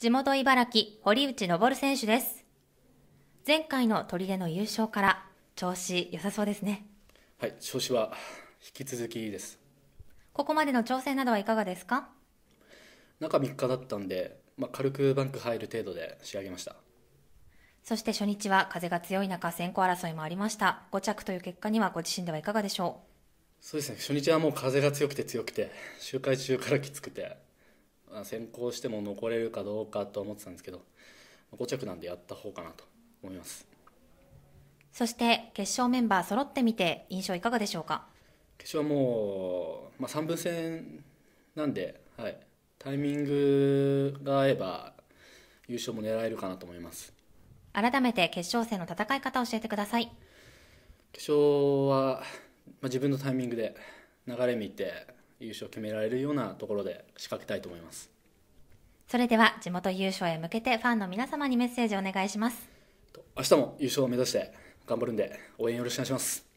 地元茨城、堀内昇選手です。前回の取手の優勝から調子良さそうですね。はい、調子は引き続きです。ここまでの調整などはいかがですか中3日だったんで、まあ、軽くバンク入る程度で仕上げましたそして初日は風が強い中先行争いもありました5着という結果にはご自身ではいかがでしょうそうですね初日はもう風が強くて強くて周回中からきつくて先行しても残れるかどうかと思ってたんですけど5着なんでやった方かなと思いますそして決勝メンバー揃ってみて印象いかがでしょうか決勝はもう、まあ、3分戦なんで、はい、タイミングが合えば優勝も狙えるかなと思います改めて決勝戦の戦い方を教えてください決勝は、まあ、自分のタイミングで流れ見て優勝を決められるようなところで仕掛けたいと思いますそれでは地元優勝へ向けてファンの皆様にメッセージをお願いします明日も優勝を目指して頑張るんで応援よろしくお願いします